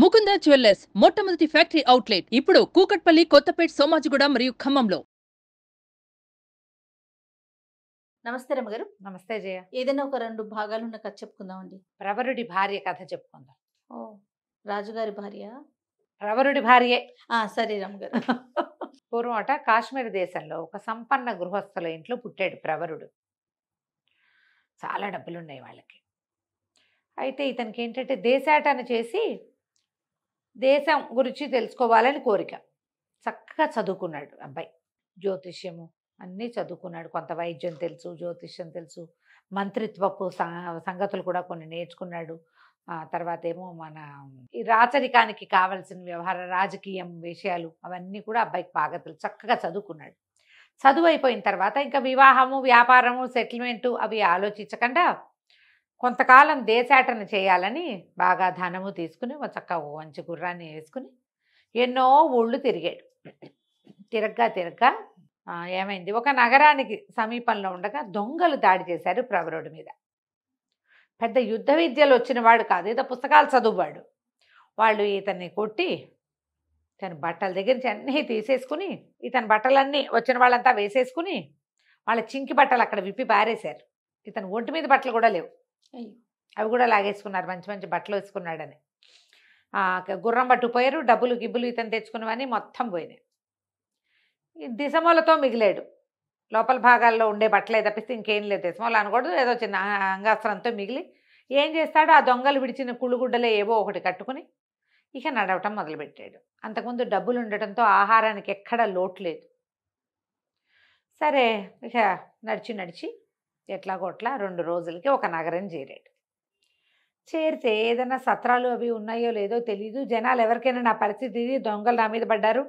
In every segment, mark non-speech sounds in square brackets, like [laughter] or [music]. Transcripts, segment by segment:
Mukunda jewellers మొట్టమొదటి factory outlet ఇప్పుడు కూకట్పల్లి కొత్తపేట సోమాజిగూడ మరియు ఖమ్మంలో నమస్తే గారు నమస్తే జయ ఏదైనా ఒక రెండు భాగాలు ఉన్న కథ చెప్పుకుందామండి ప్రవరుడి భార్య కథ చెప్పుకుందాం ఓ రాజుగారి భార్య ప్రవరుడి భార్య సరే రమ్మగారు [laughs] పూర్వం అట కాశ్మీర్ దేశంలో ఒక సంపన్న గృహస్థుల ఇంట్లో పుట్టాడు ప్రవరుడు చాలా డబ్బులున్నాయి వాళ్ళకి అయితే ఇతనికి ఏంటంటే దేశాటన చేసి దేశం గురించి తెలుసుకోవాలని కోరిక చక్కగా చదువుకున్నాడు అబ్బాయి జ్యోతిష్యము అన్నీ చదువుకున్నాడు కొంత వైద్యం తెలుసు జ్యోతిష్యం తెలుసు మంత్రిత్వపు సంగతులు కూడా కొన్ని నేర్చుకున్నాడు తర్వాత ఏమో మన ఈ రాచరికానికి కావలసిన వ్యవహార రాజకీయం విషయాలు అవన్నీ కూడా అబ్బాయికి బాగా తెలుసు చక్కగా చదువుకున్నాడు చదువు అయిపోయిన తర్వాత ఇంకా వివాహము వ్యాపారము సెటిల్మెంటు అవి ఆలోచించకుండా కొంతకాలం దేశాటన చేయాలని బాగా ధనము తీసుకుని ఒక చక్క మంచి గుర్రాన్ని వేసుకుని ఎన్నో ఊళ్ళు తిరిగాడు తిరగ్గా తిరగ్గా ఏమైంది ఒక నగరానికి సమీపంలో ఉండగా దొంగలు దాడి చేశారు ప్రవరుడి మీద పెద్ద యుద్ధ విద్యలు వచ్చినవాడు కాదు ఏదో పుస్తకాలు చదువువాడు వాళ్ళు ఇతన్ని కొట్టి తన బట్టల దగ్గర నుంచి అన్నీ తీసేసుకుని ఇతని బట్టలన్నీ వచ్చిన వాళ్ళంతా వేసేసుకుని వాళ్ళ చింకి బట్టలు అక్కడ విప్పి పారేశారు ఇతను ఒంటి మీద బట్టలు కూడా లేవు అవి కూడా లాగేసుకున్నారు మంచి మంచి బట్టలు వేసుకున్నాడని గుర్రం పోయారు డబ్బులు గిబ్బులు ఇతను తెచ్చుకున్నవని మొత్తం పోయినాయి దిశమోలతో మిగిలాడు లోపల భాగాల్లో ఉండే బట్టలే తప్పిస్తే ఇంకేం లేదు దిశమోలు అనకూడదు ఏదో చిన్న అంగాస్త్రంతో మిగిలి ఏం చేస్తాడు ఆ దొంగలు విడిచిన కుళ్ళుగుడ్డలే ఏవో ఒకటి కట్టుకుని ఇక నడవటం మొదలుపెట్టాడు అంతకుముందు డబ్బులు ఉండటంతో ఆహారానికి ఎక్కడ లోటు లేదు సరే ఇక నడిచి నడిచి ఎట్లాగొట్లా రెండు రోజులకి ఒక నగరం చేరాడు చేరితే ఏదైనా సత్రాలు అవి ఉన్నాయో లేదో తెలీదు జనాలు ఎవరికైనా నా పరిస్థితి దొంగలు నా మీద పడ్డారు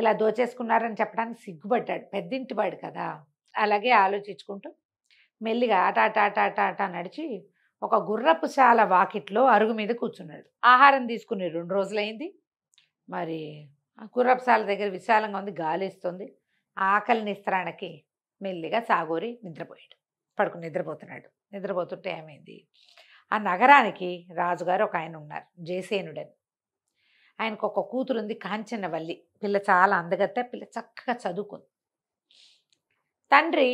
ఇలా దోచేసుకున్నారని చెప్పడానికి సిగ్గుపడ్డాడు పెద్దింటి వాడు కదా అలాగే ఆలోచించుకుంటూ మెల్లిగా ఆట నడిచి ఒక గుర్రపుశాల వాకిట్లో అరుగు మీద కూర్చున్నాడు ఆహారం తీసుకుని రెండు రోజులైంది మరి గుర్రపుశాల దగ్గర విశాలంగా ఉంది గాలిస్తుంది ఆకలి నిస్త్రాణకి మెల్లిగా సాగోరి నిద్రపోయాడు పడుకుని నిద్రపోతున్నాడు నిద్రపోతుంటే ఏమైంది ఆ నగరానికి రాజుగారు ఒక ఆయన ఉన్నారు జయసేనుడని ఆయనకు ఒక ఉంది కాంచనవల్లి పిల్ల చాలా అందగత్త పిల్ల చక్కగా చదువుకుంది తండ్రి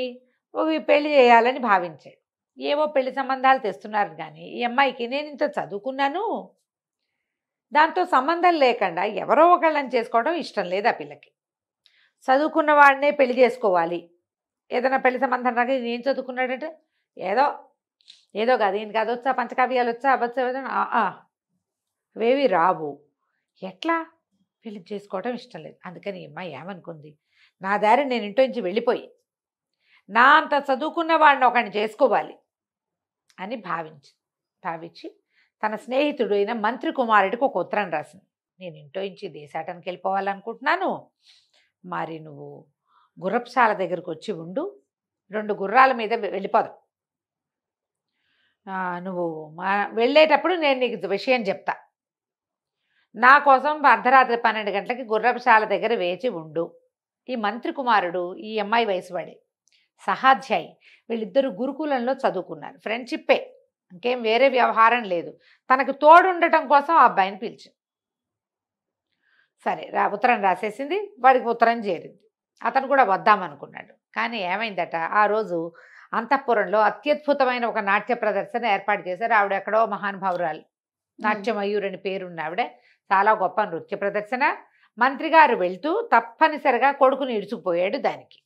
పెళ్లి చేయాలని భావించాడు ఏవో పెళ్లి సంబంధాలు తెస్తున్నారు కానీ ఈ అమ్మాయికి నేను ఇంత చదువుకున్నాను దాంతో సంబంధం లేకుండా ఎవరో ఒకళ్ళని చేసుకోవడం ఇష్టం లేదు ఆ పిల్లకి చదువుకున్న వాడినే పెళ్లి చేసుకోవాలి ఏదైనా పెళ్లి సంబంధం రాక ఈయన ఏం చదువుకున్నాడంటే ఏదో ఏదో కాదు ఈయనకి అది వచ్చా పంచకావ్యాలు వచ్చా అబద్ధం అవేవి రావు ఎట్లా పెళ్లి చేసుకోవటం ఇష్టం లేదు అందుకని ఈ అమ్మాయి ఏమనుకుంది నా దారి నేను ఇంటో నుంచి వెళ్ళిపోయి నా అంత చదువుకున్న వాడిని ఒకని చేసుకోవాలి అని భావించి భావించి తన స్నేహితుడు అయిన మంత్రి కుమారుడికి ఒక ఉత్తరం రాసింది నేను ఇంటో నుంచి దేశాటనికి వెళ్ళిపోవాలనుకుంటున్నాను మరి నువ్వు గుర్రపుశాల దగ్గరకు వచ్చి ఉండు రెండు గుర్రాల మీద వెళ్ళిపోదాం నువ్వు మా వెళ్ళేటప్పుడు నేను నీకు విషయం చెప్తా నా కోసం అర్ధరాత్రి పన్నెండు గంటలకి గుర్రపుశాల దగ్గర వేచి ఉండు ఈ మంత్రి కుమారుడు ఈ అమ్మాయి వయసువాడే సహాధ్యాయి వీళ్ళిద్దరు గురుకులంలో చదువుకున్నారు ఫ్రెండ్షిప్పే ఇంకేం వేరే వ్యవహారం లేదు తనకు తోడుండటం కోసం ఆ అబ్బాయిని పిలిచి సరే రా ఉత్తరం రాసేసింది వాడికి ఉత్తరం చేరింది అతను కూడా వద్దామనుకున్నాడు కానీ ఏమైందట ఆ రోజు అంతఃపురంలో అత్యద్భుతమైన ఒక నాట్య ప్రదర్శన ఏర్పాటు చేశారు ఆవిడ ఎక్కడో మహానుభావురాలు నాట్య మయూరని పేరున్న ఆవిడ చాలా గొప్ప నృత్య ప్రదర్శన మంత్రి గారు వెళ్తూ తప్పనిసరిగా కొడుకుని ఇడుచుకుపోయాడు దానికి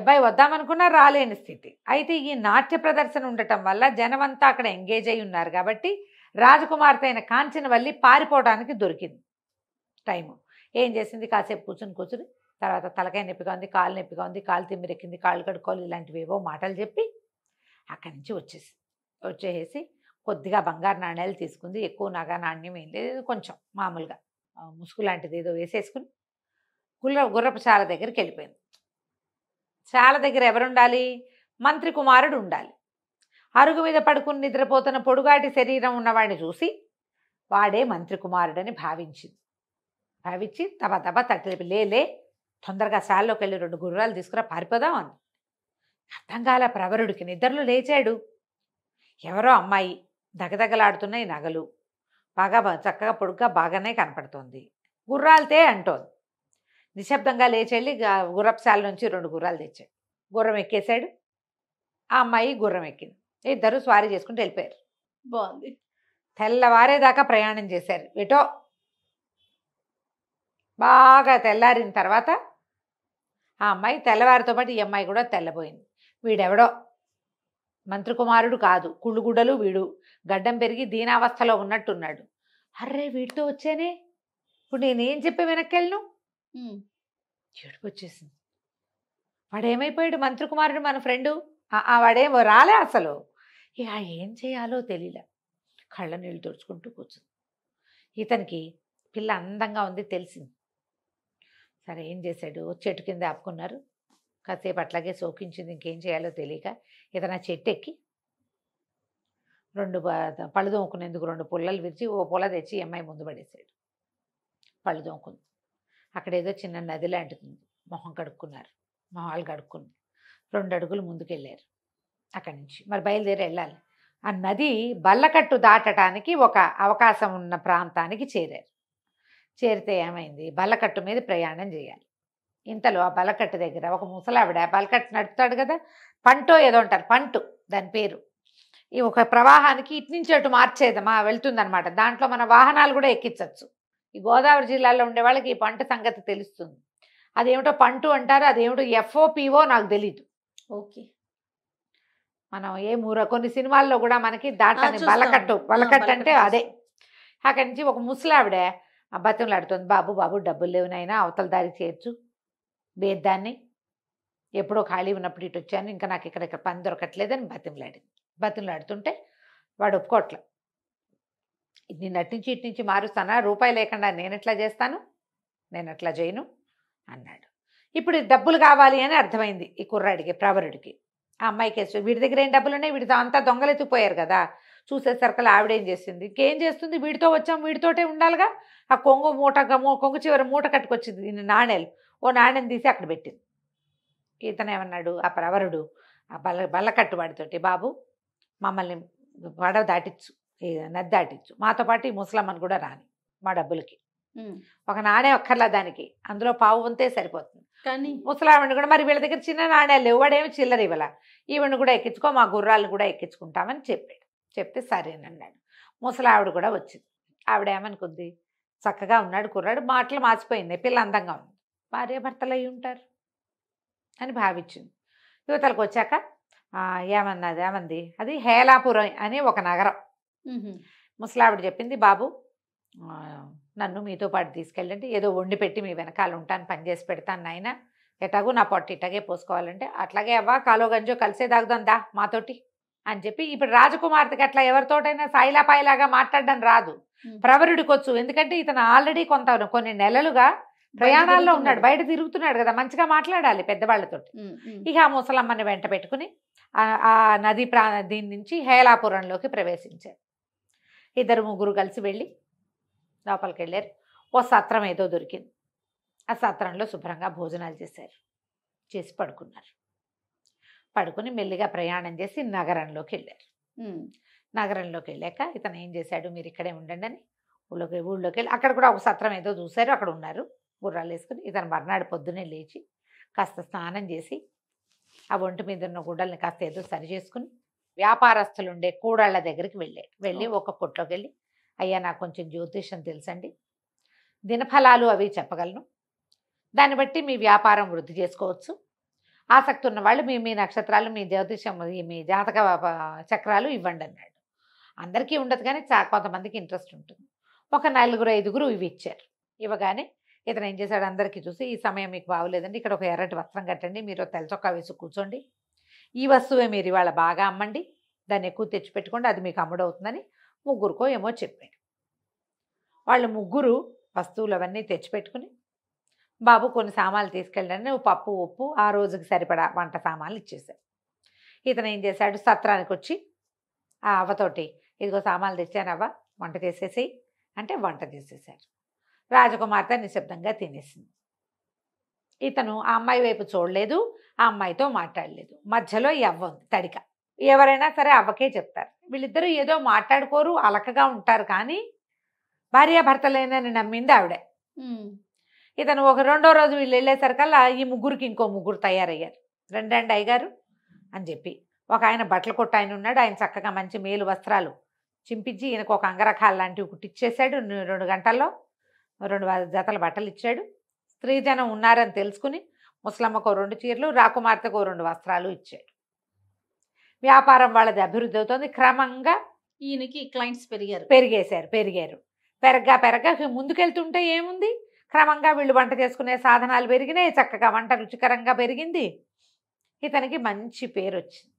అబ్బాయి వద్దామనుకున్నా రాలేని స్థితి అయితే ఈ నాట్య ప్రదర్శన ఉండటం వల్ల జనమంతా అక్కడ ఎంగేజ్ అయి ఉన్నారు కాబట్టి రాజకుమార్తె అయిన కాంచనవల్లి పారిపోవడానికి దొరికింది టైము ఏం చేసింది కాసేపు కూర్చుని కూర్చుని తర్వాత తలకాయ నొప్పిగా ఉంది కాలు నొప్పిగా ఉంది కాలు తిమ్మిరెక్కింది కాళ్ళు కడుక్కోవాలి ఇలాంటివి ఏవో మాటలు చెప్పి అక్కడి నుంచి వచ్చేసి వచ్చేసి కొద్దిగా బంగారు నాణ్యాలు తీసుకుంది ఎక్కువ నగ నాణ్యం ఏం లేదు కొంచెం మామూలుగా ముసుగు లాంటిది ఏదో వేసేసుకుని గుర్ర గుర్రపు చాల దగ్గరికి వెళ్ళిపోయింది చాల దగ్గర ఎవరుండాలి మంత్రి కుమారుడు ఉండాలి అరుగు మీద పడుకుని నిద్రపోతున్న పొడుగాటి శరీరం ఉన్నవాడిని చూసి వాడే మంత్రి కుమారుడని భావించింది భావించి తబ తబ తట్టి లేలే తొందరగా శాల్లోకి వెళ్ళి రెండు గుర్రాలు తీసుకురా పారిపోదాం అని అర్థం కాల ప్రవరుడికి నిద్రలు లేచాడు ఎవరో అమ్మాయి దగదగలాడుతున్నాయి నగలు బాగా చక్కగా పొడుగ్గా బాగానే కనపడుతోంది గుర్రాలతే అంటోంది నిశ్శబ్దంగా లేచెళ్ళి గుర్రపశాల నుంచి రెండు గుర్రాలు తెచ్చాడు గుర్రం ఎక్కేశాడు ఆ అమ్మాయి గుర్రం ఎక్కింది ఇద్దరు స్వారీ చేసుకుంటూ వెళ్ళిపోయారు బాగుంది తెల్లవారేదాకా ప్రయాణం చేశారు ఎటో బాగా తెల్లారిన తర్వాత ఆ అమ్మాయి తెల్లవారితో పాటు ఈ అమ్మాయి కూడా తెల్లబోయింది వీడెవడో మంత్రికుమారుడు కాదు కుళ్ళుగుడ్డలు వీడు గడ్డం పెరిగి దీనావస్థలో ఉన్నట్టున్నాడు అర్రే వీటితో వచ్చానే ఇప్పుడు నేనేం చెప్పి వెనక్కెళ్ళను ఏడుపు వచ్చేసింది వాడేమైపోయాడు మంత్రికుమారుడు మన ఫ్రెండు వాడేమో రాలే అసలు ఇక ఏం చేయాలో తెలియలే కళ్ళ నీళ్ళు తుడుచుకుంటూ కూర్చుంది ఇతనికి పిల్ల అందంగా ఉంది తెలిసింది సరే ఏం చేశాడు చెట్టు కింద ఆపుకున్నారు కాసేపు అట్లాగే సోకించింది ఇంకేం చేయాలో తెలియక ఏదైనా చెట్టు ఎక్కి రెండు పళ్ళు దొంకునేందుకు రెండు పుల్లలు విరిచి ఓ పొల తెచ్చి అమ్మాయి ముందు పడేశాడు పళ్ళు దొంకుంది అక్కడ ఏదో చిన్న నది లాంటిది ఉంది మొహం కడుక్కున్నారు మొహాలు కడుక్కుని రెండు అడుగులు ముందుకెళ్ళారు అక్కడి నుంచి మరి బయలుదేరి వెళ్ళాలి ఆ నది బల్లకట్టు దాటడానికి ఒక అవకాశం ఉన్న ప్రాంతానికి చేరారు చేరితే ఏమైంది బల్లకట్టు మీద ప్రయాణం చేయాలి ఇంతలో ఆ బలకట్టు దగ్గర ఒక ముసలావిడ బలకట్టు నడుపుతాడు కదా పంటో ఏదో అంటారు పంటు దాని పేరు ఈ ఒక ప్రవాహానికి ఇట్నుంచి అటు మార్చేదమా వెళ్తుందనమాట దాంట్లో మన వాహనాలు కూడా ఎక్కించవచ్చు ఈ గోదావరి జిల్లాలో ఉండే వాళ్ళకి ఈ పంట సంగతి తెలుస్తుంది అదేమిటో పంటు అంటారు అదేమిటో ఎఫ్ఓ పిఓ నాకు తెలీదు ఓకే మనం ఏ మూర కొన్ని సినిమాల్లో కూడా మనకి దాటాన్ని బలకట్టు బలకట్టు అంటే అదే అక్కడి నుంచి ఒక ముసలావిడే అడుతుంది బాబు బాబు డబ్బులు లేవునైనా అవతల దారి చేర్చు వేద్దాన్ని ఎప్పుడో ఖాళీ ఉన్నప్పుడు ఇటు వచ్చాను ఇంకా నాకు ఇక్కడ ఇక్కడ పని దొరకట్లేదని బతిమలాడింది బతిమలాడుతుంటే వాడు ఒప్పుకోట్లే నేను అట్నుంచి ఇటు నుంచి మారుస్తానా రూపాయి లేకుండా నేను ఎట్లా చేస్తాను నేను అట్లా చేయను అన్నాడు ఇప్పుడు డబ్బులు కావాలి అని అర్థమైంది ఈ కుర్రాడికి ప్రవరుడికి ఆ అమ్మాయి కేసు వీడి దగ్గర ఏం డబ్బులు ఉన్నాయి వీడితో అంతా దొంగలెత్తిపోయారు కదా చూసేసరికి ఆవిడేం చేసింది ఇంకేం చేస్తుంది వీడితో వచ్చాం వీడితోటే ఉండాలిగా ఆ కొంగు మూట కొంగు చివరి మూట కట్టుకొచ్చింది నాణేలు ఓ నాణ్యం తీసి అక్కడ పెట్టింది ఈతనేమన్నాడు ఏమన్నాడు ఆ ప్రవరుడు ఆ బల్ల బల్ల వాడితోటి బాబు మమ్మల్ని పడవ దాటిచ్చు నది దాటిచ్చు మాతో పాటు ఈ ముసలమ్మని కూడా రాని మా డబ్బులకి ఒక నాణే ఒక్కర్లా దానికి అందులో పావు ఉంటే సరిపోతుంది కానీ ముసలావిడ కూడా మరి వీళ్ళ దగ్గర చిన్న నాణేలు లేవు చిల్లర ఇవ్వాల ఈవిడ కూడా ఎక్కించుకో మా గుర్రాలను కూడా ఎక్కించుకుంటామని చెప్పాడు చెప్తే సరేనన్నాడు ముసలావిడ కూడా వచ్చింది ఆవిడ ఏమనుకుంది చక్కగా ఉన్నాడు కుర్రాడు మాటలు మార్చిపోయింది పిల్ల అందంగా ఉంది భార్యాభర్తలు అయి ఉంటారు అని భావించింది యువతలకు వచ్చాక ఏమన్నది ఏమంది అది హేలాపురం అని ఒక నగరం ముసలావిడ చెప్పింది బాబు నన్ను మీతో పాటు తీసుకెళ్ళండి ఏదో వండి పెట్టి మీ వెనకాల ఉంటాను పని చేసి పెడతాను నాయన ఎటాగూ నా పొట్టి ఇటాగే పోసుకోవాలంటే అట్లాగే అవ్వా కాలో గంజో కలిసే తాగుదాం దా మాతోటి అని చెప్పి ఇప్పుడు రాజకుమార్తెకి అట్లా ఎవరితోటైనా సైలాపాయిలాగా మాట్లాడడం రాదు ప్రవరుడికొచ్చు ఎందుకంటే ఇతను ఆల్రెడీ కొంత కొన్ని నెలలుగా ప్రయాణాల్లో ఉన్నాడు బయట తిరుగుతున్నాడు కదా మంచిగా మాట్లాడాలి పెద్దవాళ్ళతో ఇక ఆ ముసలమ్మని వెంట పెట్టుకుని ఆ నది ప్రా దీని నుంచి హేలాపురంలోకి ప్రవేశించారు ఇద్దరు ముగ్గురు కలిసి వెళ్ళి లోపలికి వెళ్ళారు ఓ సత్రం ఏదో దొరికింది ఆ సత్రంలో శుభ్రంగా భోజనాలు చేశారు చేసి పడుకున్నారు పడుకుని మెల్లిగా ప్రయాణం చేసి నగరంలోకి వెళ్ళారు నగరంలోకి వెళ్ళాక ఇతను ఏం చేశాడు మీరు ఇక్కడే ఉండండి అని ఊళ్ళోకి ఊళ్ళోకి వెళ్ళి అక్కడ కూడా ఒక సత్రం ఏదో చూశారు అక్కడ ఉన్నారు గుర్రాలు వేసుకుని ఇతను మర్నాడు పొద్దున్నే లేచి కాస్త స్నానం చేసి ఆ ఒంటి మీద ఉన్న గుడ్డల్ని కాస్త ఏదో సరి చేసుకుని వ్యాపారస్తులు ఉండే కూడళ్ళ దగ్గరికి వెళ్ళాడు వెళ్ళి ఒక కొట్లోకి వెళ్ళి అయ్యా నాకు కొంచెం జ్యోతిషం తెలుసండి దినఫలాలు అవి చెప్పగలను దాన్ని బట్టి మీ వ్యాపారం వృద్ధి చేసుకోవచ్చు ఆసక్తి ఉన్న వాళ్ళు మీ మీ నక్షత్రాలు మీ జ్యోతిషం మీ జాతక చక్రాలు ఇవ్వండి అన్నాడు అందరికీ ఉండదు కానీ చా కొంతమందికి ఇంట్రెస్ట్ ఉంటుంది ఒక నలుగురు ఐదుగురు ఇవి ఇచ్చారు ఇవ్వగానే ఇతను ఏం చేశాడు అందరికీ చూసి ఈ సమయం మీకు బాగోలేదండి ఇక్కడ ఒక ఎర్రటి వస్త్రం కట్టండి మీరు తెల్లచొక్కా వేసి కూర్చోండి ఈ వస్తువే మీరు ఇవాళ బాగా అమ్మండి దాన్ని ఎక్కువ తెచ్చిపెట్టుకోండి అది మీకు అమ్ముడవుతుందని ముగ్గురుకో ఏమో చెప్పాడు వాళ్ళు ముగ్గురు వస్తువులు అవన్నీ తెచ్చిపెట్టుకుని బాబు కొన్ని సామాన్లు తీసుకెళ్ళండి నువ్వు పప్పు ఉప్పు ఆ రోజుకి సరిపడా వంట సామాన్లు ఇచ్చేసావు ఇతను ఏం చేశాడు సత్రానికి వచ్చి ఆ అవ్వతోటి ఇదిగో సామాన్లు తెచ్చానవ్వ వంట చేసేసి అంటే వంట చేసేసాడు రాజకుమార్తె నిశ్శబ్దంగా తినేసింది ఇతను ఆ అమ్మాయి వైపు చూడలేదు ఆ అమ్మాయితో మాట్లాడలేదు మధ్యలో ఈ అవ్వ ఉంది తడిక ఎవరైనా సరే అవ్వకే చెప్తారు వీళ్ళిద్దరూ ఏదో మాట్లాడుకోరు అలకగా ఉంటారు కానీ భార్యాభర్తలేనని నమ్మింది ఆవిడే ఇతను ఒక రెండో రోజు వీళ్ళు వెళ్ళేసరికల్లా ఈ ముగ్గురికి ఇంకో ముగ్గురు తయారయ్యారు రెండు రెండు అయ్యారు అని చెప్పి ఒక ఆయన బట్టలు కొట్టు ఆయన ఉన్నాడు ఆయన చక్కగా మంచి మేలు వస్త్రాలు చింపించి ఈయనకు ఒక అంగరకాలు లాంటివి కుట్టిచ్చేశాడు రెండు గంటల్లో రెండు జతల బట్టలు ఇచ్చాడు స్త్రీ జనం ఉన్నారని తెలుసుకుని ముసలమ్మకు రెండు చీరలు రాకుమార్తెకు రెండు వస్త్రాలు ఇచ్చాడు వ్యాపారం వాళ్ళది అభివృద్ధి అవుతుంది క్రమంగా ఈయనకి క్లయింట్స్ పెరిగారు పెరిగేశారు పెరిగారు పెరగ్గా పెరగ్గా ముందుకెళ్తుంటే ఏముంది క్రమంగా వీళ్ళు వంట చేసుకునే సాధనాలు పెరిగినాయి చక్కగా వంట రుచికరంగా పెరిగింది ఇతనికి మంచి పేరు వచ్చింది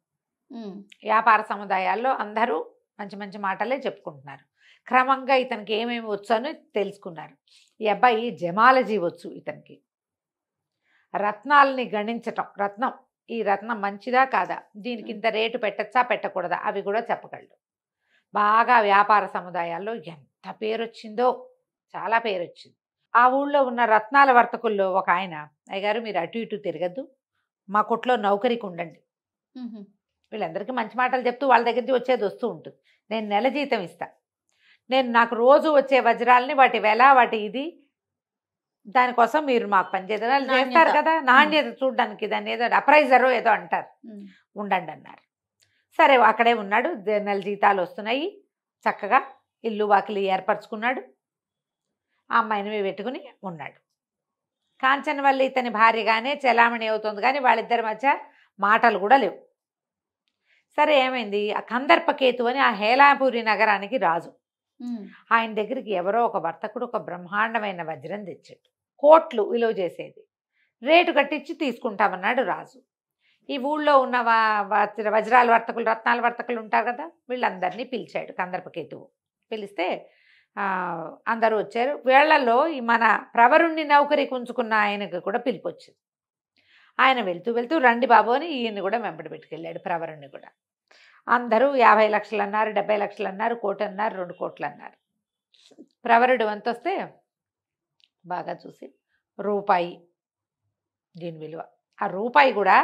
వ్యాపార సముదాయాల్లో అందరూ మంచి మంచి మాటలే చెప్పుకుంటున్నారు క్రమంగా ఇతనికి ఏమేమి వచ్చు అని తెలుసుకున్నారు ఈ అబ్బాయి జమాలజీ వచ్చు ఇతనికి రత్నాలని గణించటం రత్నం ఈ రత్నం మంచిదా కాదా దీనికి ఇంత రేటు పెట్టచ్చా పెట్టకూడదా అవి కూడా చెప్పగలడు బాగా వ్యాపార సముదాయాల్లో ఎంత పేరొచ్చిందో చాలా పేరొచ్చింది ఆ ఊళ్ళో ఉన్న రత్నాల వర్తకుల్లో ఒక ఆయన అయ్యగారు మీరు అటు ఇటు తిరగద్దు మా కొట్లో నౌకరికి ఉండండి వీళ్ళందరికీ మంచి మాటలు చెప్తూ వాళ్ళ నుంచి వచ్చేది వస్తూ ఉంటుంది నేను నెల జీతం ఇస్తాను నేను నాకు రోజు వచ్చే వజ్రాలని వాటి వెల వాటి ఇది దానికోసం మీరు మాకు పనిచేయాలి చేస్తారు కదా నాణ్యత చూడడానికి దాన్ని ఏదో అప్రైజరో ఏదో అంటారు ఉండండి అన్నారు సరే అక్కడే ఉన్నాడు నెల జీతాలు వస్తున్నాయి చక్కగా ఇల్లు వాకిలి ఏర్పరచుకున్నాడు ఆ అమ్మాయిని పెట్టుకుని ఉన్నాడు కాంచనవల్లి ఇతని భార్యగానే చెలామణి అవుతుంది కానీ వాళ్ళిద్దరి మధ్య మాటలు కూడా లేవు సరే ఏమైంది ఆ కందర్పకేతు అని ఆ హేలాపురి నగరానికి రాజు ఆయన దగ్గరికి ఎవరో ఒక వర్తకుడు ఒక బ్రహ్మాండమైన వజ్రం తెచ్చాడు కోట్లు విలువ చేసేది రేటు కట్టించి తీసుకుంటామన్నాడు రాజు ఈ ఊళ్ళో ఉన్న వజ్రాల వర్తకులు రత్నాల వర్తకులు ఉంటారు కదా వీళ్ళందరినీ పిలిచాడు కందర్పకేతువు పిలిస్తే అందరూ వచ్చారు వేళ్లలో మన ప్రవరుణ్ణి నౌకరికి ఉంచుకున్న ఆయనకు కూడా పిలుపు వచ్చింది ఆయన వెళ్తూ వెళ్తూ రండి బాబు అని ఈయన్ని కూడా వెంబడి పెట్టుకెళ్ళాడు ప్రవరుణ్ణి కూడా అందరూ యాభై లక్షలు అన్నారు డెబ్బై లక్షలు అన్నారు కోటి అన్నారు రెండు కోట్లు అన్నారు ప్రవరుడు ఎంత వస్తే బాగా చూసి రూపాయి దీని విలువ ఆ రూపాయి కూడా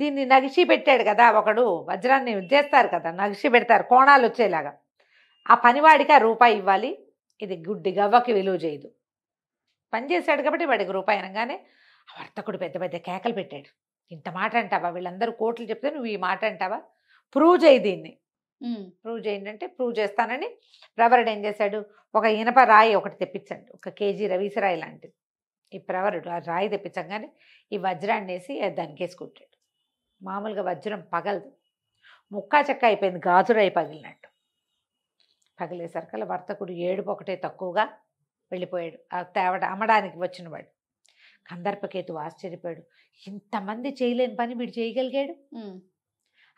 దీన్ని నగిసి పెట్టాడు కదా ఒకడు వజ్రాన్ని చేస్తారు కదా నగిసి పెడతారు కోణాలు వచ్చేలాగా ఆ పనివాడికి ఆ రూపాయి ఇవ్వాలి ఇది గుడ్డి గవ్వకి విలువ చేయదు పని చేశాడు కాబట్టి వాడికి రూపాయి అనగానే ఆ వర్తకుడు పెద్ద పెద్ద కేకలు పెట్టాడు ఇంత మాట అంటావా వీళ్ళందరూ కోట్లు చెప్తే నువ్వు ఈ మాట అంటావా ప్రూవ్ చేయి దీన్ని ప్రూవ్ చేయండి అంటే ప్రూవ్ చేస్తానని ప్రవరుడు ఏం చేశాడు ఒక ఇనప రాయి ఒకటి తెప్పించండి ఒక కేజీ రవీసరాయి లాంటిది ఈ ప్రవరుడు ఆ రాయి తెప్పించంగానే ఈ వజ్రాన్ని వేసి దానికేసుకుంటాడు మామూలుగా వజ్రం పగలదు ముక్కా చెక్క అయిపోయింది గాజురాయి పగిలినట్టు పగిలేసరికి అలా వర్తకుడు ఏడుపు ఒకటే తక్కువగా వెళ్ళిపోయాడు ఆ తేవడ అమ్మడానికి వచ్చినవాడు కందర్పకేతు ఆశ్చర్యపోయాడు ఇంతమంది చేయలేని పని వీడు చేయగలిగాడు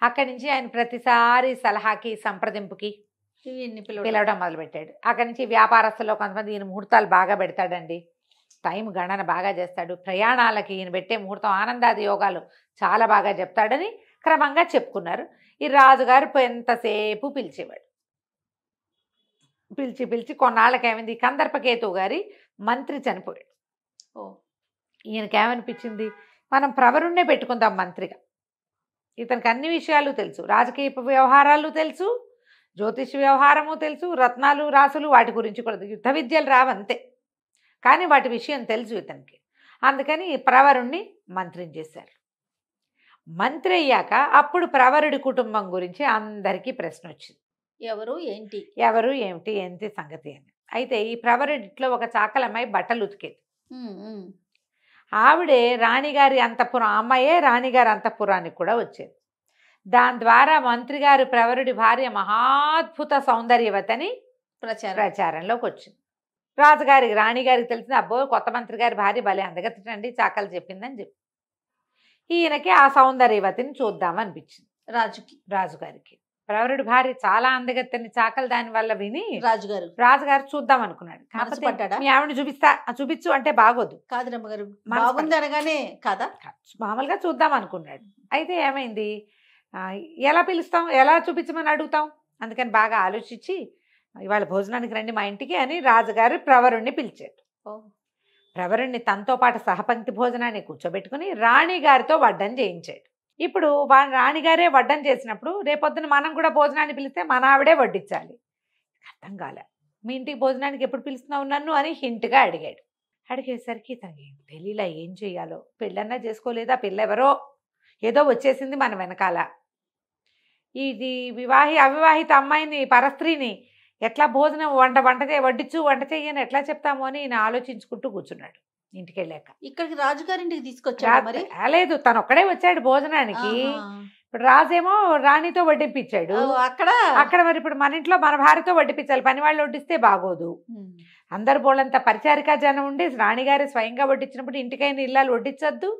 అక్కడి నుంచి ఆయన ప్రతిసారి సలహాకి సంప్రదింపుకి పిలవడం మొదలుపెట్టాడు అక్కడి నుంచి వ్యాపారస్తుల్లో కొంతమంది ఈయన ముహూర్తాలు బాగా పెడతాడండి టైం గణన బాగా చేస్తాడు ప్రయాణాలకి ఈయన పెట్టే ముహూర్తం ఆనందాది యోగాలు చాలా బాగా చెప్తాడని క్రమంగా చెప్పుకున్నారు ఈ రాజుగారు ఎంతసేపు పిలిచేవాడు పిలిచి పిలిచి కొన్నాళ్ళకేమైంది కందర్పకేతు గారి మంత్రి చనిపోయాడు ఓ ఈయనకేమనిపించింది మనం ప్రవరుణ్ణే పెట్టుకుందాం మంత్రిగా ఇతనికి అన్ని విషయాలు తెలుసు రాజకీయ వ్యవహారాలు తెలుసు జ్యోతిష్ వ్యవహారము తెలుసు రత్నాలు రాసులు వాటి గురించి కూడా యుద్ధ విద్యలు రావంతే కానీ వాటి విషయం తెలుసు ఇతనికి అందుకని ప్రవరుణ్ణి మంత్రిని చేశారు మంత్రి అయ్యాక అప్పుడు ప్రవరుడి కుటుంబం గురించి అందరికీ ప్రశ్న వచ్చింది ఎవరు ఏంటి ఎవరు ఏమిటి ఏంటి సంగతి అని అయితే ఈ ప్రవరెడ్డిలో ఒక చాకలమ్మాయి బట్టలు ఉతికేది ఆవిడే రాణిగారి అంతఃపురం అమ్మాయే రాణిగారి అంతఃపురానికి కూడా వచ్చేది దాని ద్వారా మంత్రి గారు ప్రవరుడి భార్య మహాద్భుత సౌందర్యవతని ప్రచారం ప్రచారంలోకి వచ్చింది రాజుగారికి రాణిగారికి తెలిసింది అబ్బో కొత్త మంత్రి గారి భార్య భలే అందగతిటండి చాకలు చెప్పిందని చెప్పి ఈయనకి ఆ సౌందర్యవతిని చూద్దామనిపించింది రాజుకి రాజుగారికి ప్రవరుడి భార్య చాలా అందగత్తని చాకలు దాని వల్ల విని రాజుగారు రాజుగారు చూద్దాం అనుకున్నాడు మీ ఆవిడ చూపిస్తా చూపించు అంటే బాగోదు కాదు బాగుంది అనగానే కాదా మామూలుగా చూద్దాం అనుకున్నాడు అయితే ఏమైంది ఎలా పిలుస్తాం ఎలా చూపించమని అడుగుతాం అందుకని బాగా ఆలోచించి ఇవాళ భోజనానికి రండి మా ఇంటికి అని రాజుగారు ప్రవరుణ్ణి పిలిచాడు ప్రవరుణ్ణి తనతో పాటు సహపంక్తి భోజనాన్ని కూర్చోబెట్టుకుని రాణిగారితో వడ్డం చేయించాడు ఇప్పుడు వాళ్ళ రాణిగారే వడ్డం చేసినప్పుడు రేపొద్దున మనం కూడా భోజనాన్ని పిలిస్తే మన ఆవిడే వడ్డించాలి అర్థం కాలే మీ ఇంటికి భోజనానికి ఎప్పుడు పిలుస్తున్నావు నన్ను అని హింట్గా అడిగాడు అడిగేసరికి తనకి పెళ్ళిలా ఏం చేయాలో పెళ్ళన్నా చేసుకోలేదా పెళ్ళెవరో ఏదో వచ్చేసింది మన వెనకాల ఇది వివాహి అవివాహిత అమ్మాయిని పరస్త్రీని ఎట్లా భోజనం వంట వంట వడ్డించు వంట చేయని ఎట్లా చెప్తాము అని ఈయన ఆలోచించుకుంటూ కూర్చున్నాడు ఇంటికి వెళ్ళాక ఇక్కడికి ఇంటికి తీసుకొచ్చాడు మరి లేదు తను ఒక్కడే వచ్చాడు భోజనానికి ఇప్పుడు రాజేమో రాణితో వడ్డింపించాడు అక్కడ అక్కడ మరి ఇప్పుడు మన ఇంట్లో మన భార్యతో వడ్డిపించాలి పని వాళ్ళు వడ్డిస్తే బాగోదు అందరు బోళ్ళంత పరిచారికా జనం ఉండి రాణిగారి స్వయంగా వడ్డించినప్పుడు ఇంటికైనా ఇల్లాలు వడ్డించద్దు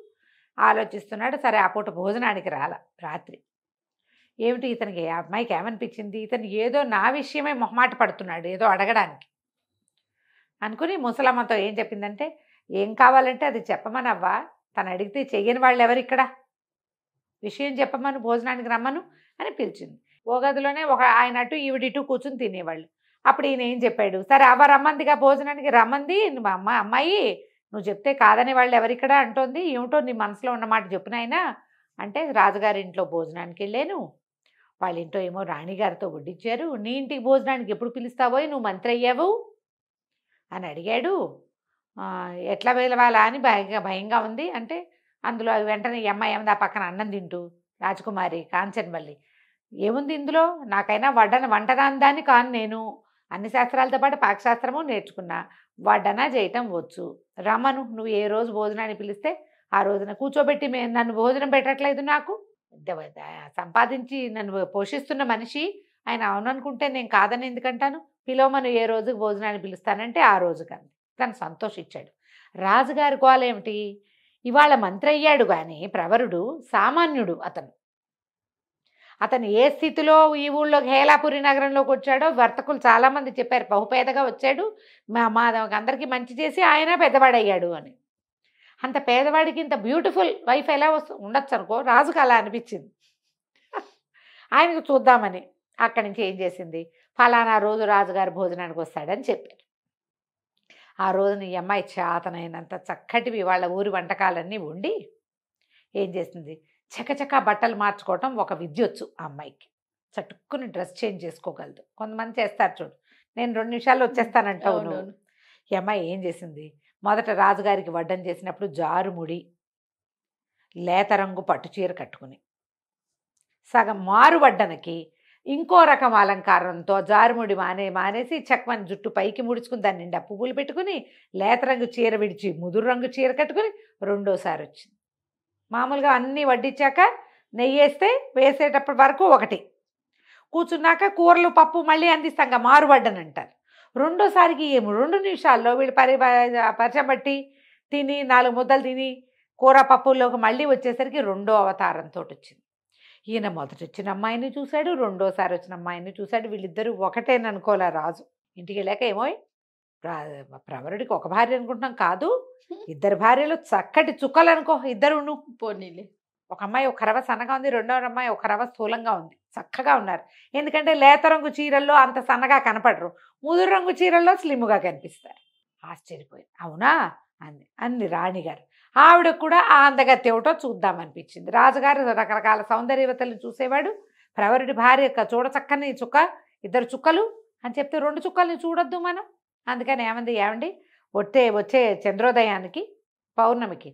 ఆలోచిస్తున్నాడు సరే ఆ పూట భోజనానికి రాల రాత్రి ఏమిటి ఇతనికి అమ్మాయికి ఏమనిపించింది ఇతను ఏదో నా విషయమే మొహమాట పడుతున్నాడు ఏదో అడగడానికి అనుకుని ముసలమ్మతో ఏం చెప్పిందంటే ఏం కావాలంటే అది చెప్పమనవ్వా తను అడిగితే చెయ్యని వాళ్ళు ఎవరు ఇక్కడ విషయం చెప్పమను భోజనానికి రమ్మను అని పిలిచింది ఓ గదిలోనే ఒక ఆయన అటు ఈవిడిటు కూర్చుని తినేవాళ్ళు అప్పుడు ఈయన ఏం చెప్పాడు సరే అవ్వ రమ్మందిగా భోజనానికి రమ్మంది మా అమ్మ అమ్మాయి నువ్వు చెప్తే కాదని వాళ్ళు ఎవరిక్కడ అంటోంది ఏమిటో నీ మనసులో ఉన్నమాట ఆయన అంటే రాజుగారి ఇంట్లో భోజనానికి వెళ్ళాను వాళ్ళ ఇంట్లో ఏమో రాణిగారితో వడ్డించారు నీ ఇంటికి భోజనానికి ఎప్పుడు పిలుస్తావో నువ్వు మంత్రి అయ్యావు అని అడిగాడు ఎట్లా పిలవాలా అని భయంగా భయంగా ఉంది అంటే అందులో వెంటనే అమ్మాయి ఏమంది ఆ పక్కన అన్నం తింటూ రాజకుమారి కాంచన్ మళ్ళీ ఏముంది ఇందులో నాకైనా వడ్డన వంటరాందాన్ని కాను నేను అన్ని శాస్త్రాలతో పాటు పాకశాస్త్రము నేర్చుకున్నా వడ్డన చేయటం వచ్చు రమను నువ్వు ఏ రోజు భోజనాన్ని పిలిస్తే ఆ రోజున కూర్చోబెట్టి నన్ను భోజనం పెట్టట్లేదు నాకు సంపాదించి నన్ను పోషిస్తున్న మనిషి ఆయన అవుననుకుంటే నేను కాదని ఎందుకంటాను పిలవమను ఏ రోజు భోజనాన్ని పిలుస్తానంటే ఆ రోజుకంది తను సంతోషించాడు రాజుగారి గోలేమిటి ఇవాళ మంత్రి అయ్యాడు కానీ ప్రవరుడు సామాన్యుడు అతను అతను ఏ స్థితిలో ఈ ఊళ్ళో హేలాపురి నగరంలోకి వచ్చాడో వర్తకులు చాలామంది చెప్పారు బహుపేదగా వచ్చాడు మా మా అందరికీ మంచి చేసి ఆయన పెద్దవాడయ్యాడు అని అంత పేదవాడికి ఇంత బ్యూటిఫుల్ వైఫ్ ఎలా వస్తు ఉండొచ్చు అనుకో రాజుకు అలా అనిపించింది ఆయనకు చూద్దామని అక్కడి నుంచి ఏం చేసింది ఫలానా రోజు రాజుగారు భోజనానికి వస్తాడని చెప్పారు ఆ రోజున ఈ అమ్మాయి చేతనైనంత చక్కటివి వాళ్ళ ఊరి వంటకాలన్నీ వండి ఏం చేసింది చకచకా బట్టలు మార్చుకోవటం ఒక విద్యొచ్చు ఆ అమ్మాయికి చటుక్కుని డ్రెస్ చేంజ్ చేసుకోగలదు కొంతమంది చేస్తారు చూడు నేను రెండు నిమిషాలు వచ్చేస్తానంటావు నువ్వు ఈ అమ్మాయి ఏం చేసింది మొదట రాజుగారికి వడ్డం చేసినప్పుడు జారుముడి లేత రంగు పట్టు చీర కట్టుకుని సగం వడ్డనకి ఇంకో రకం అలంకారంతో జారుముడి మానే మానేసి చక్మని జుట్టు పైకి ముడుచుకుని దాని నిండా పువ్వులు పెట్టుకుని లేత రంగు చీర విడిచి ముదురు రంగు చీర కట్టుకుని రెండోసారి వచ్చింది మామూలుగా అన్నీ వడ్డించాక నెయ్యి వేస్తే వేసేటప్పటి వరకు ఒకటి కూర్చున్నాక కూరలు పప్పు మళ్ళీ అందిస్తాంగా మారుబడ్డని అంటారు రెండోసారికి ఏమో రెండు నిమిషాల్లో వీళ్ళు పరి పరిచయం బట్టి తిని నాలుగు ముద్దలు తిని కూర పప్పుల్లోకి మళ్ళీ వచ్చేసరికి రెండో అవతారంతో వచ్చింది ఈయన మొదట వచ్చిన అమ్మాయిని చూశాడు రెండోసారి వచ్చిన అమ్మాయిని చూశాడు వీళ్ళిద్దరూ అనుకోలే రాజు ఇంటికి వెళ్ళాక ఏమో ప్రవరుడికి ఒక భార్య అనుకుంటున్నాం కాదు [laughs] ఇద్దరు భార్యలు చక్కటి చుక్కలు అనుకో ఇద్దరును పోనీలే ఒక అమ్మాయి ఒక రవ సన్నగా ఉంది రెండవ అమ్మాయి ఒక రవ స్థూలంగా ఉంది చక్కగా ఉన్నారు ఎందుకంటే లేత రంగు చీరల్లో అంత సన్నగా కనపడరు ముదురు రంగు చీరల్లో స్లిమ్గా కనిపిస్తారు ఆశ్చర్యపోయింది అవునా అంది అంది రాణిగారు ఆవిడ కూడా ఆ అందగతి చూద్దాం చూద్దామనిపించింది రాజుగారు రకరకాల సౌందర్యవతలు చూసేవాడు ప్రవరుడి భార్య యొక్క చూడచక్కని చుక్క ఇద్దరు చుక్కలు అని చెప్తే రెండు చుక్కల్ని చూడొద్దు మనం అందుకని ఏమంది ఏమండి వచ్చే వచ్చే చంద్రోదయానికి పౌర్ణమికి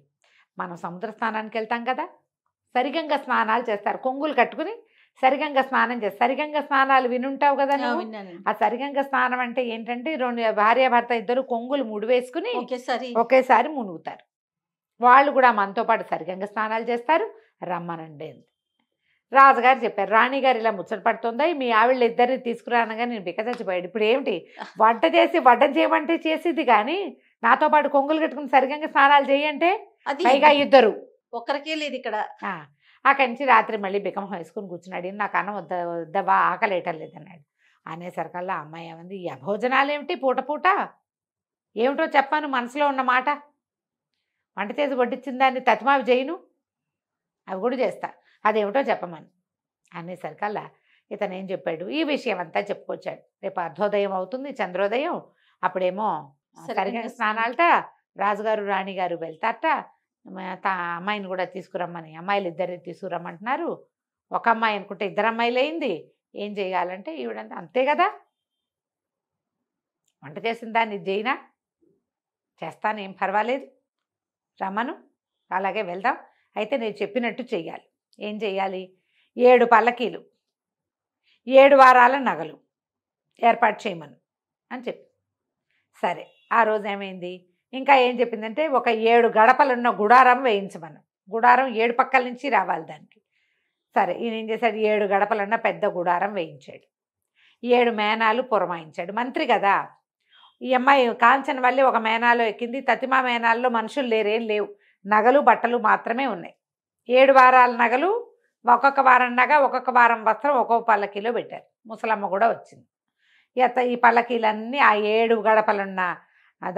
మనం సముద్ర స్నానానికి వెళ్తాం కదా సరిగంగ స్నానాలు చేస్తారు కొంగులు కట్టుకుని సరిగంగ స్నానం చేస్తారు సరిగంగ స్నానాలు వినుంటావు కదా ఆ సరిగంగ స్నానం అంటే ఏంటంటే రెండు భార్యాభర్త ఇద్దరు కొంగులు ముడి వేసుకుని ఒకేసారి మునుగుతారు వాళ్ళు కూడా మనతో పాటు సరిగంగ స్నానాలు చేస్తారు రమ్మనండి రాజుగారు చెప్పారు రాణిగారు ఇలా ముచ్చట పడుతుందా మీ ఆవిడ ఇద్దరిని తీసుకురానగా నేను బిక్క చచ్చిపోయాడు ఇప్పుడు ఏమిటి [laughs] వంట చేసి వడ్డం చేయమంటే చేసిద్ది కానీ నాతో పాటు కొంగులు కట్టుకుని సరిగంగా స్నానాలు చేయంటే పైగా ఇద్దరు ఒక్కరికే లేదు ఇక్కడ అక్కడి నుంచి రాత్రి మళ్ళీ బికమం వేసుకుని కూర్చున్నాడు నాకు అన్నం వద్ద వద్దవా ఆకలేయటం లేదన్నాడు అనేసరికల్లా అమ్మాయి ఏమంది అభోజనాలు ఏమిటి పూట పూట ఏమిటో చెప్పాను మనసులో ఉన్న మాట వంట చేసి వడ్డించిన దాన్ని తతిమావి చేయను అవి కూడా చేస్తా అదేమిటో చెప్పమని అనేసరికల్లా ఇతను ఏం చెప్పాడు ఈ విషయం అంతా చెప్పుకొచ్చాడు రేపు అర్ధోదయం అవుతుంది చంద్రోదయం అప్పుడేమో సరిగ్గా స్నానాలట రాజుగారు రాణిగారు వెళ్తారట తా అమ్మాయిని కూడా తీసుకురమ్మని అమ్మాయిలు ఇద్దరిని తీసుకురమ్మంటున్నారు ఒక అమ్మాయి అనుకుంటే ఇద్దరు అమ్మాయిలు అయింది ఏం చేయాలంటే ఈవిడంతా అంతే కదా వంట చేసిన దాన్ని ఇది చేయినా చేస్తాను ఏం పర్వాలేదు రమ్మను అలాగే వెళ్దాం అయితే నేను చెప్పినట్టు చేయాలి ఏం చేయాలి ఏడు పల్లకీలు ఏడు వారాల నగలు ఏర్పాటు చేయమను అని చెప్పి సరే ఆ రోజు ఏమైంది ఇంకా ఏం చెప్పిందంటే ఒక ఏడు గడపలున్న గుడారం వేయించమను గుడారం ఏడు పక్కల నుంచి రావాలి దానికి సరే ఈయన ఏం చేశాడు ఏడు గడపలన్న పెద్ద గుడారం వేయించాడు ఏడు మేనాలు పురమాయించాడు మంత్రి కదా ఈ అమ్మాయి కాంచన వల్లి ఒక మేనాలో ఎక్కింది తతిమా మేనాల్లో మనుషులు లేరేం లేవు నగలు బట్టలు మాత్రమే ఉన్నాయి ఏడు వారాల నగలు ఒక్కొక్క వారం నగ ఒక్కొక్క వారం వస్త్రం ఒక్కొక్క పల్లకీలో పెట్టారు ముసలమ్మ కూడా వచ్చింది ఎత్త ఈ పల్లకీలన్నీ ఆ ఏడు గడపలున్న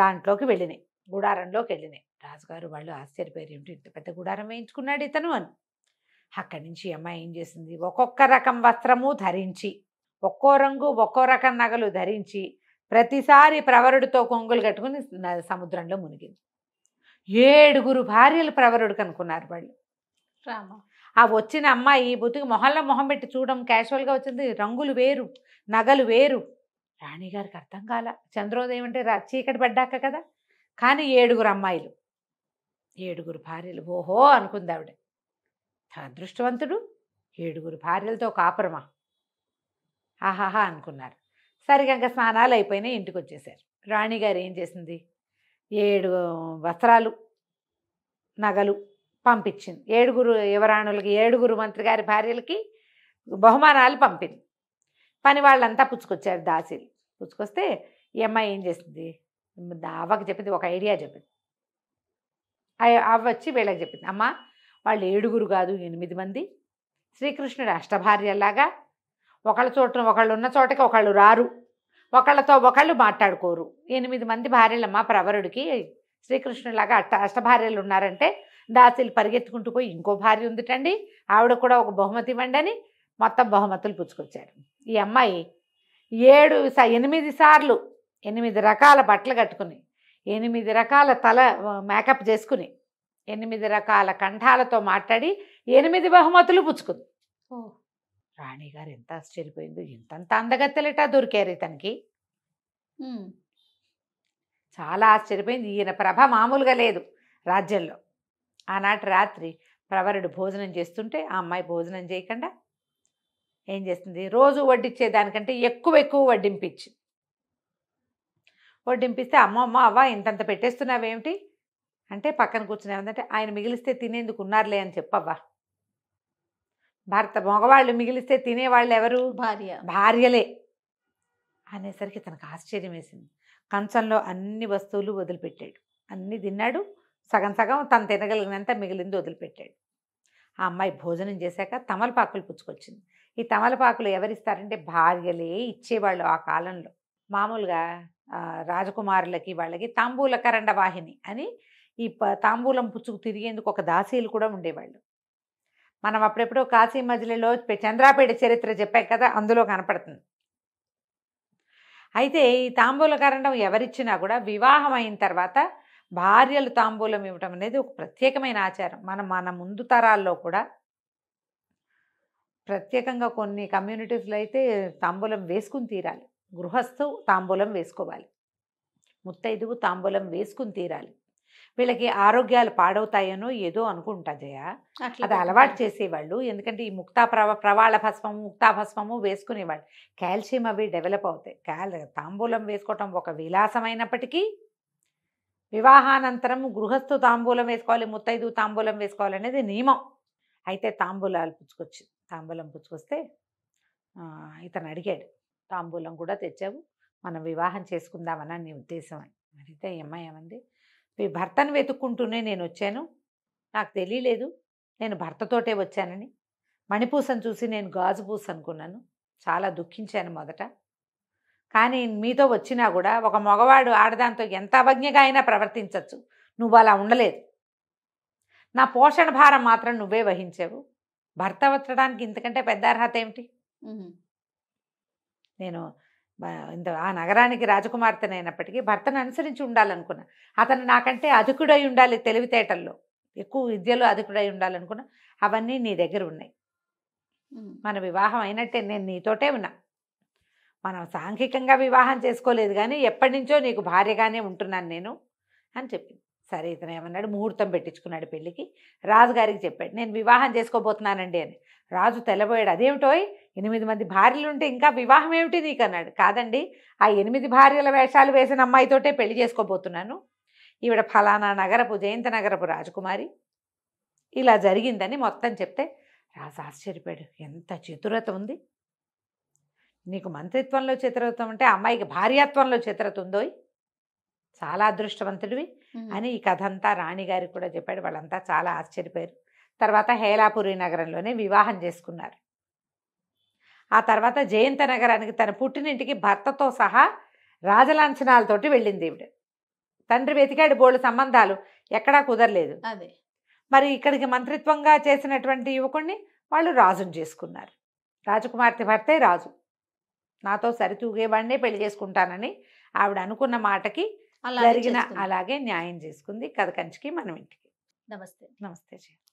దాంట్లోకి వెళ్ళినాయి గుడారంలోకి వెళ్ళినాయి రాజుగారు వాళ్ళు ఆశ్చర్యపోయారు ఏమిటి ఇంత పెద్ద గుడారం వేయించుకున్నాడు ఇతను అని అక్కడి నుంచి అమ్మాయి ఏం చేసింది ఒక్కొక్క రకం వస్త్రము ధరించి ఒక్కో రంగు ఒక్కో రకం నగలు ధరించి ప్రతిసారి ప్రవరుడితో కొంగులు కట్టుకుని సముద్రంలో మునిగింది ఏడుగురు భార్యలు ప్రవరుడు కనుక్కున్నారు వాళ్ళు ఆ వచ్చిన అమ్మాయి బుతికి మొహంలో మొహం పెట్టి చూడడం క్యాషువల్గా వచ్చింది రంగులు వేరు నగలు వేరు రాణిగారికి అర్థం కాల చంద్రోదయం అంటే చీకటి పడ్డాక కదా కానీ ఏడుగురు అమ్మాయిలు ఏడుగురు భార్యలు ఓహో అనుకుంది ఆవిడ అదృష్టవంతుడు ఏడుగురు భార్యలతో కాపురమా ఆహాహా అనుకున్నారు సరిగంక స్నానాలు అయిపోయినాయి ఇంటికి వచ్చేసారు రాణిగారు ఏం చేసింది ఏడు వస్త్రాలు నగలు పంపించింది ఏడుగురు యువరాణులకి ఏడుగురు మంత్రి గారి భార్యలకి బహుమానాలు పంపింది పని వాళ్ళంతా పుచ్చుకొచ్చారు దాసీలు పుచ్చుకొస్తే ఈ అమ్మాయి ఏం చేసింది అవ్వకి చెప్పింది ఒక ఐడియా చెప్పింది అవ్వ వచ్చి వీళ్ళకి చెప్పింది అమ్మ వాళ్ళు ఏడుగురు కాదు ఎనిమిది మంది శ్రీకృష్ణుడు అష్టభార్యలాగా ఒకళ్ళ చోట ఒకళ్ళు ఉన్న చోటకి ఒకళ్ళు రారు ఒకళ్ళతో ఒకళ్ళు మాట్లాడుకోరు ఎనిమిది మంది భార్యలమ్మ ప్రవరుడికి శ్రీకృష్ణులాగా అష్ట అష్టభార్యలు ఉన్నారంటే దాసిలు పరిగెత్తుకుంటూ పోయి ఇంకో భార్య ఉందిటండి ఆవిడ కూడా ఒక బహుమతి ఇవ్వండి అని మొత్తం బహుమతులు పుచ్చుకొచ్చారు ఈ అమ్మాయి ఏడు ఎనిమిది సార్లు ఎనిమిది రకాల బట్టలు కట్టుకుని ఎనిమిది రకాల తల మేకప్ చేసుకుని ఎనిమిది రకాల కంఠాలతో మాట్లాడి ఎనిమిది బహుమతులు పుచ్చుకుంది రాణిగారు ఎంత ఆశ్చర్యపోయిందో ఇంతంత అందగత్తలేట దొరికారు ఇతనికి చాలా ఆశ్చర్యపోయింది ఈయన ప్రభ మామూలుగా లేదు రాజ్యంలో ఆనాటి రాత్రి ప్రవరుడు భోజనం చేస్తుంటే ఆ అమ్మాయి భోజనం చేయకుండా ఏం చేస్తుంది రోజు వడ్డిచ్చే దానికంటే ఎక్కువ ఎక్కువ వడ్డింపించి వడ్డింపిస్తే అమ్మ అమ్మ అవ్వ ఇంతంత పెట్టేస్తున్నావేమిటి అంటే పక్కన కూర్చునే ఉందంటే ఆయన మిగిలిస్తే తినేందుకు ఉన్నారులే అని చెప్పవ్వా భర్త మగవాళ్ళు మిగిలిస్తే తినేవాళ్ళు ఎవరు భార్య భార్యలే అనేసరికి తనకు ఆశ్చర్యం వేసింది కంచంలో అన్ని వస్తువులు వదిలిపెట్టాడు అన్నీ తిన్నాడు సగం సగం తను తినగలిగినంత మిగిలింది వదిలిపెట్టాడు ఆ అమ్మాయి భోజనం చేశాక తమలపాకులు పుచ్చుకొచ్చింది ఈ తమలపాకులు ఎవరిస్తారంటే భార్యలే ఇచ్చేవాళ్ళు ఆ కాలంలో మామూలుగా రాజకుమారులకి వాళ్ళకి తాంబూల కరండ వాహిని అని ఈ తాంబూలం పుచ్చుకు తిరిగేందుకు ఒక దాసీలు కూడా ఉండేవాళ్ళు మనం అప్పుడెప్పుడు కాశీ మజిలీలో చంద్రాపేట చరిత్ర చెప్పాం కదా అందులో కనపడుతుంది అయితే ఈ తాంబూల కారణం ఎవరిచ్చినా కూడా వివాహం అయిన తర్వాత భార్యలు తాంబూలం ఇవ్వటం అనేది ఒక ప్రత్యేకమైన ఆచారం మనం మన ముందు తరాల్లో కూడా ప్రత్యేకంగా కొన్ని కమ్యూనిటీస్లో అయితే తాంబూలం వేసుకుని తీరాలి గృహస్థు తాంబూలం వేసుకోవాలి ముత్తైదువు తాంబూలం వేసుకుని తీరాలి వీళ్ళకి ఆరోగ్యాలు పాడవుతాయనో ఏదో అనుకుంటా జయ అది అలవాటు చేసేవాళ్ళు ఎందుకంటే ఈ ముక్తా ప్రవ ప్రవాళ భస్మము ముక్తా భస్మము వేసుకునేవాళ్ళు కాల్షియం అవి డెవలప్ అవుతాయి కాల్ తాంబూలం వేసుకోవటం ఒక విలాసమైనప్పటికీ వివాహానంతరం గృహస్థు తాంబూలం వేసుకోవాలి ముత్తైదు తాంబూలం వేసుకోవాలనేది నియమం అయితే తాంబూలాలు పుచ్చుకొచ్చి తాంబూలం పుచ్చుకొస్తే ఇతను అడిగాడు తాంబూలం కూడా తెచ్చావు మనం వివాహం చేసుకుందామని నీ ఉద్దేశం అని అడిగితే అమ్మాయి మీ భర్తను వెతుక్కుంటూనే నేను వచ్చాను నాకు తెలియలేదు నేను భర్తతోటే వచ్చానని మణిపూసను చూసి నేను గాజు పూస అనుకున్నాను చాలా దుఃఖించాను మొదట కానీ మీతో వచ్చినా కూడా ఒక మగవాడు ఆడదాంతో ఎంత అవజ్ఞగా అయినా ప్రవర్తించవచ్చు నువ్వు అలా ఉండలేదు నా పోషణ భారం మాత్రం నువ్వే వహించావు భర్త వచ్చడానికి ఇంతకంటే పెద్ద అర్హత ఏమిటి నేను ఇంత ఆ నగరానికి రాజకుమార్తెనైనప్పటికీ భర్తను అనుసరించి ఉండాలనుకున్నా అతను నాకంటే అధికుడై ఉండాలి తెలివితేటల్లో ఎక్కువ విద్యలో అధికుడై ఉండాలనుకున్నా అవన్నీ నీ దగ్గర ఉన్నాయి మన వివాహం అయినట్టే నేను నీతోటే ఉన్నా మనం సాంఘికంగా వివాహం చేసుకోలేదు కానీ ఎప్పటి నుంచో నీకు భార్యగానే ఉంటున్నాను నేను అని చెప్పింది సరే ఇతను ఏమన్నాడు ముహూర్తం పెట్టించుకున్నాడు పెళ్ళికి రాజుగారికి చెప్పాడు నేను వివాహం చేసుకోబోతున్నానండి అని రాజు తెల్లబోయాడు అదేమిటోయ్ ఎనిమిది మంది భార్యలుంటే ఇంకా వివాహం ఏమిటి నీకు అన్నాడు కాదండి ఆ ఎనిమిది భార్యల వేషాలు వేసిన అమ్మాయితోటే పెళ్లి చేసుకోబోతున్నాను ఈవిడ ఫలానా నగరపు జయంత నగరపు రాజకుమారి ఇలా జరిగిందని మొత్తం చెప్తే రాజు ఆశ్చర్యపోయాడు ఎంత చతురత ఉంది నీకు మంత్రిత్వంలో చతురత ఉంటే అమ్మాయికి భార్యాత్వంలో చతురత ఉందోయ్ చాలా అదృష్టవంతుడివి అని ఈ కథ అంతా రాణిగారికి కూడా చెప్పాడు వాళ్ళంతా చాలా ఆశ్చర్యపోయారు తర్వాత హేలాపురి నగరంలోనే వివాహం చేసుకున్నారు ఆ తర్వాత జయంత నగరానికి తన పుట్టినింటికి భర్తతో సహా రాజలాంఛనాలతోటి వెళ్ళింది ఈవిడ తండ్రి వెతికాడు బోళ్ళు సంబంధాలు ఎక్కడా కుదరలేదు అదే మరి ఇక్కడికి మంత్రిత్వంగా చేసినటువంటి యువకుడిని వాళ్ళు రాజును చేసుకున్నారు రాజకుమార్తె భర్తే రాజు నాతో సరితూగేవాడినే పెళ్లి చేసుకుంటానని ఆవిడ అనుకున్న మాటకి జరిగిన అలాగే న్యాయం చేసుకుంది కథ కంచికి మనం ఇంటికి నమస్తే నమస్తే